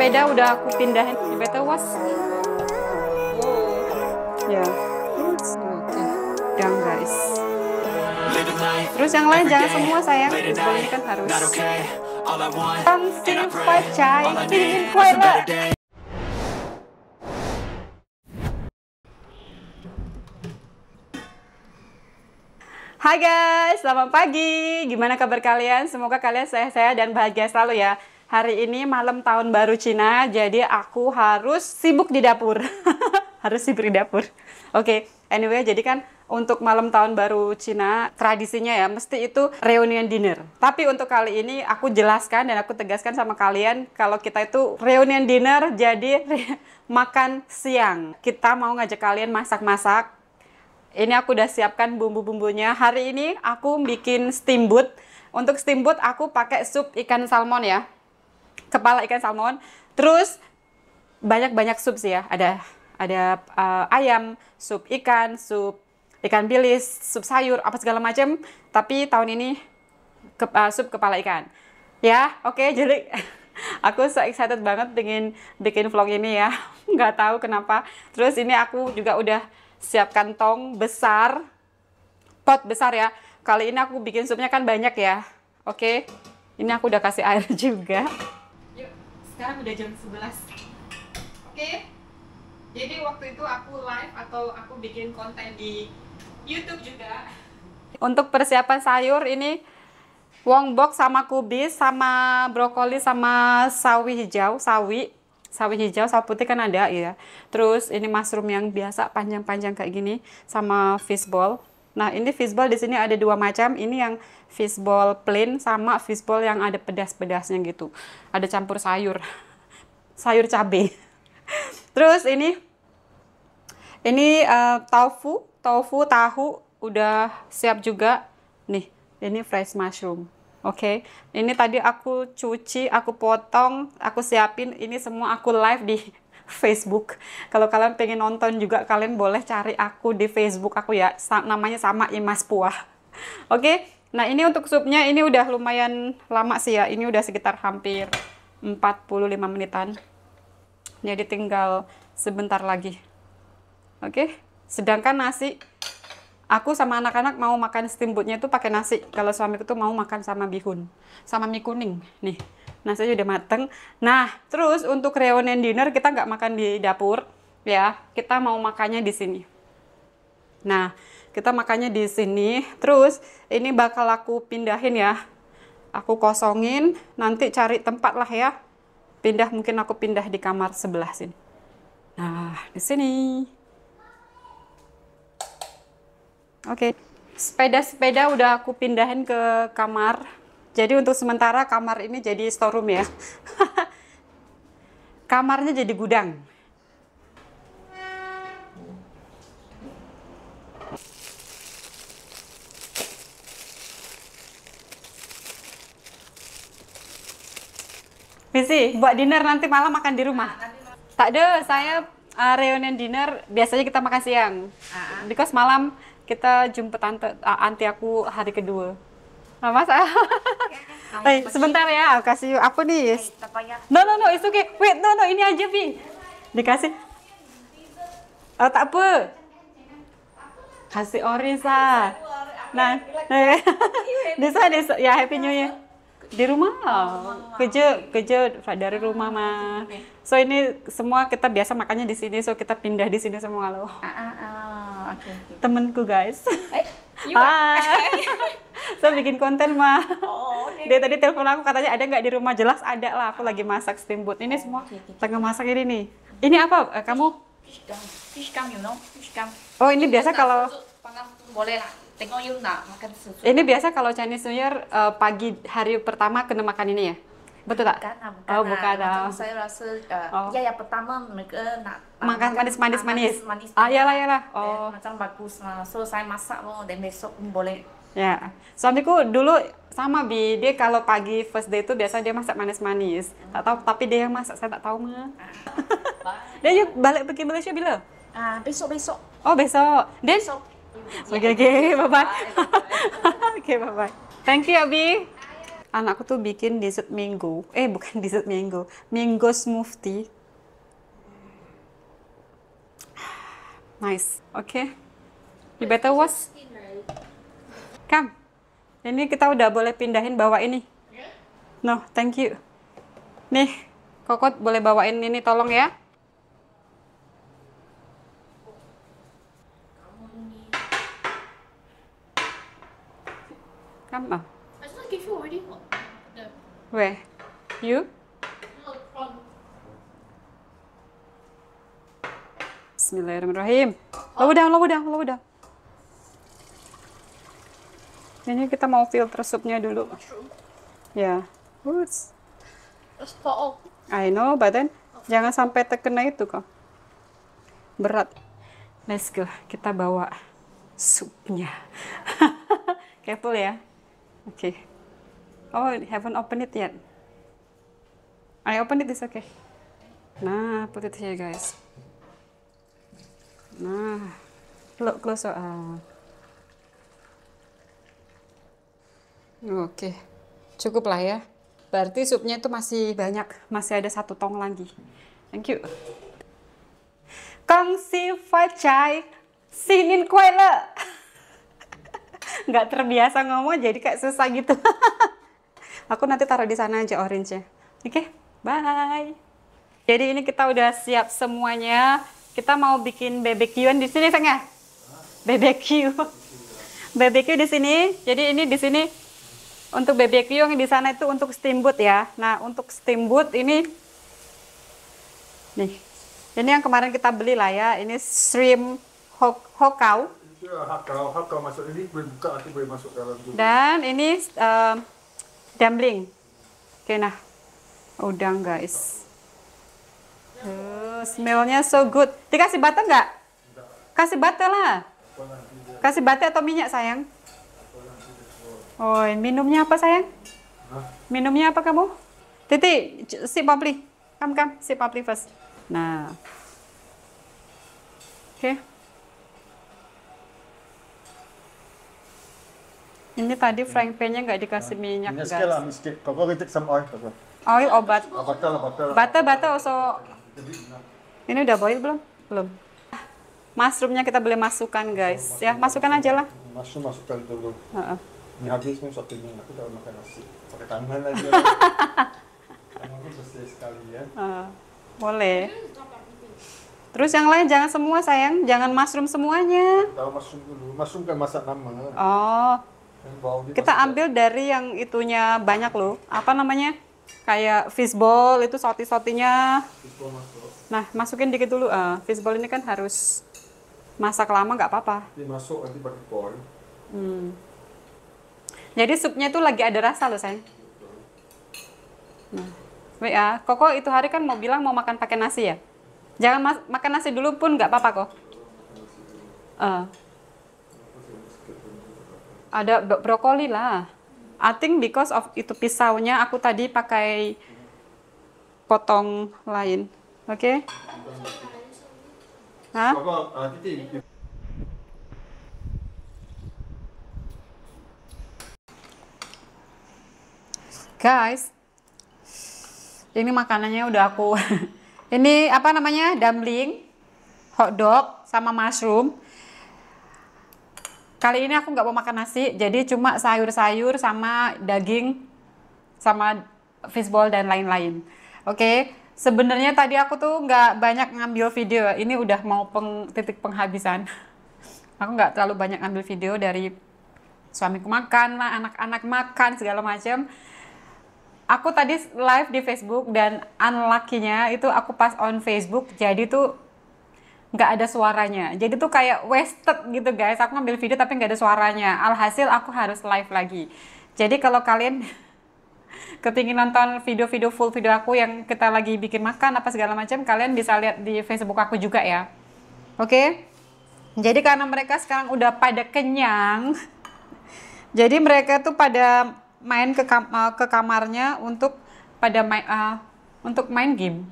sepeda udah aku pindahin di Betawas. Wow. Ya. Dang guys. Terus yang lain jangan semua sayang. ini kan harus. Kan sini pacai, ingin kue Hai guys, selamat pagi. Gimana kabar kalian? Semoga kalian sehat-sehat dan bahagia selalu ya hari ini malam tahun baru Cina, jadi aku harus sibuk di dapur. harus sibuk di dapur. Oke, okay. anyway, jadi kan untuk malam tahun baru Cina tradisinya ya mesti itu reunion dinner. Tapi untuk kali ini aku jelaskan dan aku tegaskan sama kalian kalau kita itu reunion dinner jadi re makan siang. Kita mau ngajak kalian masak-masak. Ini aku udah siapkan bumbu-bumbunya. Hari ini aku bikin steamboat. Untuk steamboat aku pakai sup ikan salmon ya kepala ikan salmon. Terus banyak-banyak sup sih ya. Ada ada uh, ayam, sup ikan, sup ikan bilis, sup sayur, apa segala macam. Tapi tahun ini ke, uh, sup kepala ikan. Ya, oke. Okay, jadi aku so excited banget pengen bikin vlog ini ya. Nggak tahu kenapa. Terus ini aku juga udah siapkan tong besar, pot besar ya. Kali ini aku bikin supnya kan banyak ya. Oke, okay. ini aku udah kasih air juga sekarang udah jam 11 oke okay? jadi waktu itu aku live atau aku bikin konten di YouTube juga untuk persiapan sayur ini Wong wongbok sama kubis sama brokoli sama sawi hijau sawi sawi hijau sawi putih kan ada ya terus ini mushroom yang biasa panjang-panjang kayak gini sama fishball Nah, ini fishball di sini ada dua macam. Ini yang fishball plain sama fishball yang ada pedas-pedasnya gitu. Ada campur sayur. Sayur cabe. Terus ini ini uh, tofu, tofu tahu udah siap juga. Nih, ini fresh mushroom. Oke, okay. ini tadi aku cuci, aku potong, aku siapin ini semua aku live di Facebook. Kalau kalian pengen nonton juga kalian boleh cari aku di Facebook aku ya. Namanya sama Imas Puah. Oke. Okay? Nah, ini untuk supnya ini udah lumayan lama sih ya. Ini udah sekitar hampir 45 menitan. Jadi tinggal sebentar lagi. Oke. Okay? Sedangkan nasi aku sama anak-anak mau makan steamboatnya itu pakai nasi. Kalau suamiku tuh mau makan sama bihun, sama mie kuning. Nih nasinya udah mateng nah terus untuk reunion dinner kita nggak makan di dapur ya kita mau makannya di sini nah kita makannya di sini terus ini bakal aku pindahin ya aku kosongin nanti cari tempat lah ya pindah mungkin aku pindah di kamar sebelah sini nah di sini oke okay. sepeda-sepeda udah aku pindahin ke kamar jadi untuk sementara kamar ini jadi storeroom ya. Kamarnya jadi gudang. Misi, buat dinner nanti malam makan di rumah. Tak ada, saya uh, eh, reunian dinner biasanya kita makan siang. Uh ah, -huh. Ah. Because malam kita jumpa tante uh, eh, anti aku hari kedua gak masalah. eh, sebentar ya, kasih apa nih? No, no, no, itu okay. Wait, no, no, ini aja, Pi. Dikasih. Oh, tak apa. Kasih orange ah. Nah, nah desa, desa. Ya, Happy New Year. Di rumah, kerja, kerja dari rumah mah. So ini semua kita biasa makannya di sini, so kita pindah di sini semua loh. Ah, ah, ah. Temenku guys. Eh, Hai. saya bikin konten mah. Oh, okay. Dia tadi telepon aku katanya ada nggak di rumah jelas ada lah. Aku lagi masak steamboat. Ini oh, semua okay, okay. tengah masak ini nih. Ini apa eh, kamu? Fish gum, fish gum, you know, fish gum. Oh ini biasa kalau boleh lah. makan susu. Ini biasa kalau Chinese New Year uh, pagi hari pertama kena makan ini ya? Betul tak? Bukan, bukan. Oh, bukan. Nah. Saya rasa uh, oh. ya yang pertama mereka nak makan manis-manis manis. manis, manis, manis. Ah, iyalah iyalah. Eh, oh. macam bagus lah. So saya masak mau dan besok boleh Ya, suamiku dulu sama bi dia kalau pagi first day itu biasa dia masak manis-manis. Tak tahu tapi dia yang masak saya tak tahu mah. dia yuk balik pergi Malaysia bila? Ah, uh, besok besok. Oh besok. Dia besok. Oke oke, bye bye. Oke bye bye. Thank you Abi. Ya, Anakku tuh bikin dessert mango. Eh bukan dessert mango, mango smoothie. Nice. Oke. Okay. You better wash. Kam, ini kita udah boleh pindahin bawa ini. No, thank you. Nih, Kokot boleh bawain ini tolong ya. Kam, on. Ah. Where? You? Bismillahirrahmanirrahim. Lo udah, lo udah, lo udah ini kita mau filter supnya dulu ya yeah. I know but then jangan sampai terkena itu kok berat let's go kita bawa supnya careful ya oke okay. oh haven't open it yet I open it is okay nah put it here guys nah look close up Oke, cukup lah ya. Berarti supnya itu masih banyak, masih ada satu tong lagi. Thank you. Kong si facai sinin kue le. Nggak terbiasa ngomong jadi kayak susah gitu. Aku nanti taruh di sana aja orange-nya. Oke, okay, bye. Jadi ini kita udah siap semuanya. Kita mau bikin bebek yuan di sini, Seng ya? bebek BBQ di sini. Jadi ini di sini untuk barbecue yang di sana itu untuk steamboat ya. Nah, untuk steamboat ini nih. Ini yang kemarin kita beli lah ya. Ini shrimp hokau. Ya, Hokau, masuk ini boleh buka atau boleh masuk dalam Dan ini uh, eh, dumpling. Oke, nah. Oh, udang, guys. Uh, smellnya so good. Dikasih butter nggak? Kasih butter lah. Kasih butter atau minyak, sayang? Oi, minumnya apa sayang? Minumnya apa kamu? Titi, si Papli. Kam, kam, si Papli first. Nah. Oke. Okay. Ini tadi frying pan-nya nggak dikasih minyak, minyak, guys. Minyak lah, miskin. kau ritik sama oil, koko. Oil, obat. Oh, butter, butter. Butter, butter also. Ini udah boil belum? Belum. Mushroomnya kita boleh masukkan, guys. Oh, ya, masukkan aja lah. Masuk masukkan dulu. Uh -uh habis nih satu ini aku udah makan nasi pakai tangan aja aku bersih sekali uh, oh, boleh Terus yang lain jangan semua sayang, jangan mushroom semuanya. Tahu mushroom dulu, mushroom kan masak nama. Oh. Kita ambil dari yang itunya banyak loh. Apa namanya? Kayak fishball itu soti-sotinya. Masuk. Nah, masukin dikit dulu. Uh, ah, fishball ini kan harus masak lama nggak apa-apa. Dimasuk nanti pakai kol. Hmm. Jadi supnya itu lagi ada rasa loh sayang. Nah, ya, Koko itu hari kan mau bilang mau makan pakai nasi ya. Jangan mas makan nasi dulu pun nggak apa-apa kok. Uh. Ada brokoli lah. I think because of itu pisaunya aku tadi pakai potong lain. Oke? Okay? Hah? Eh, guys ini makanannya udah aku ini apa namanya dumpling hotdog sama mushroom kali ini aku nggak mau makan nasi jadi cuma sayur-sayur sama daging sama fishball dan lain-lain oke okay? sebenarnya tadi aku tuh nggak banyak ngambil video ini udah mau peng, titik penghabisan aku nggak terlalu banyak ngambil video dari suamiku makan lah anak-anak makan segala macam aku tadi live di Facebook dan unlucky-nya itu aku pas on Facebook jadi tuh nggak ada suaranya jadi tuh kayak wasted gitu guys aku ngambil video tapi nggak ada suaranya alhasil aku harus live lagi jadi kalau kalian kepingin nonton video-video full video aku yang kita lagi bikin makan apa segala macam kalian bisa lihat di Facebook aku juga ya oke okay? jadi karena mereka sekarang udah pada kenyang jadi mereka tuh pada main ke kam uh, ke kamarnya untuk pada main uh, untuk main game.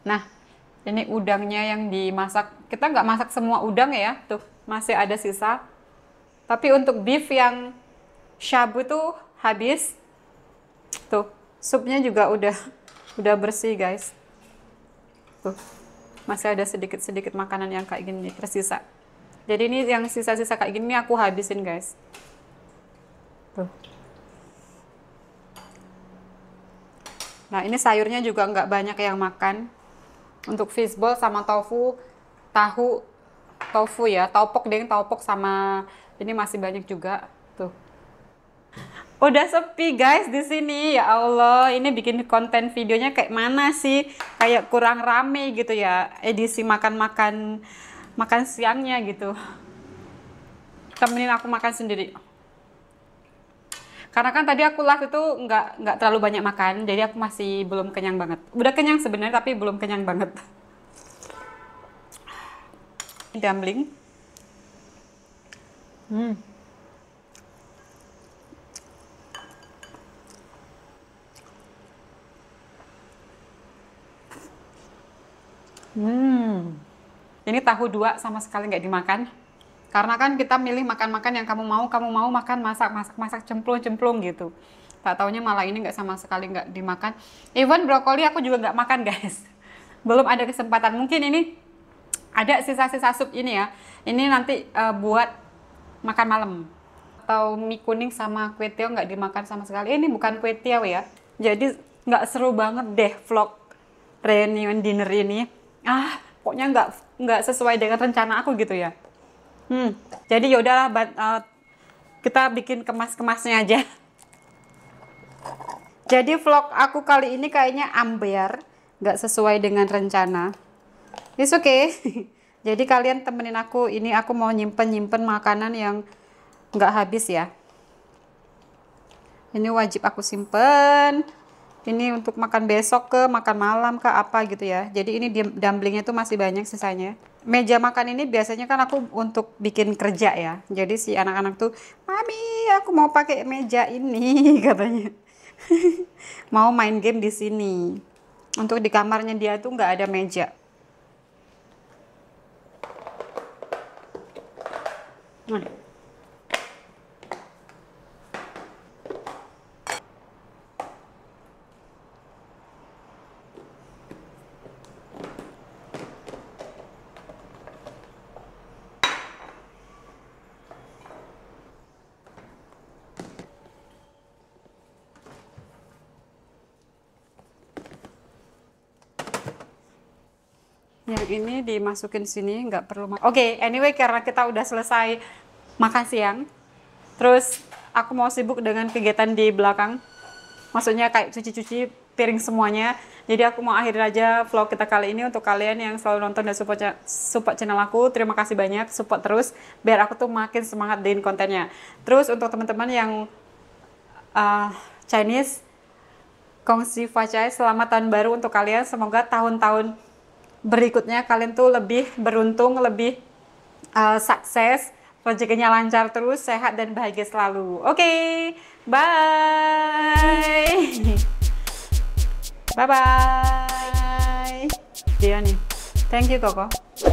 Nah, ini udangnya yang dimasak. Kita nggak masak semua udang ya, tuh masih ada sisa. Tapi untuk beef yang shabu tuh habis. Tuh, supnya juga udah udah bersih, guys tuh masih ada sedikit-sedikit makanan yang kayak gini tersisa jadi ini yang sisa-sisa kayak gini aku habisin guys tuh nah ini sayurnya juga nggak banyak yang makan untuk fishball sama tofu tahu tofu ya topok deh topok sama ini masih banyak juga tuh udah sepi guys di sini ya Allah ini bikin konten videonya kayak mana sih kayak kurang rame gitu ya edisi makan-makan makan siangnya gitu temenin aku makan sendiri karena kan tadi aku live itu nggak nggak terlalu banyak makan jadi aku masih belum kenyang banget udah kenyang sebenarnya tapi belum kenyang banget dumpling hmm Hmm. Ini tahu dua sama sekali nggak dimakan. Karena kan kita milih makan-makan yang kamu mau, kamu mau makan masak-masak-masak cemplung-cemplung gitu. Tak taunya malah ini nggak sama sekali nggak dimakan. Even brokoli aku juga nggak makan guys. Belum ada kesempatan. Mungkin ini ada sisa-sisa sup ini ya. Ini nanti uh, buat makan malam. Atau mie kuning sama kue tiaw nggak dimakan sama sekali. ini bukan kue tiaw ya. Jadi nggak seru banget deh vlog reunion dinner ini ah pokoknya nggak nggak sesuai dengan rencana aku gitu ya hmm. jadi yaudahlah but, uh, eh, kita bikin kemas-kemasnya aja jadi vlog aku kali ini kayaknya amber nggak sesuai dengan rencana it's okay jadi kalian temenin aku ini aku mau nyimpen-nyimpen makanan yang nggak habis ya ini wajib aku simpen ini untuk makan besok ke makan malam ke apa gitu ya jadi ini dumplingnya tuh masih banyak sisanya meja makan ini biasanya kan aku untuk bikin kerja ya jadi si anak-anak tuh mami aku mau pakai meja ini katanya mau main game di sini untuk di kamarnya dia tuh nggak ada meja nah. Ya. Yang ini dimasukin sini, nggak perlu. Oke, okay, anyway karena kita udah selesai makan siang, terus aku mau sibuk dengan kegiatan di belakang. Maksudnya kayak cuci-cuci piring semuanya. Jadi aku mau akhirin aja vlog kita kali ini untuk kalian yang selalu nonton dan support, support channel aku. Terima kasih banyak, support terus biar aku tuh makin semangat dengan kontennya. Terus untuk teman-teman yang uh, Chinese, Kongsi Fachai, selamat tahun baru untuk kalian. Semoga tahun-tahun berikutnya kalian tuh lebih beruntung, lebih uh, sukses, rezekinya lancar terus, sehat dan bahagia selalu. Oke, okay, bye. Bye bye. Dia nih. Thank you Koko.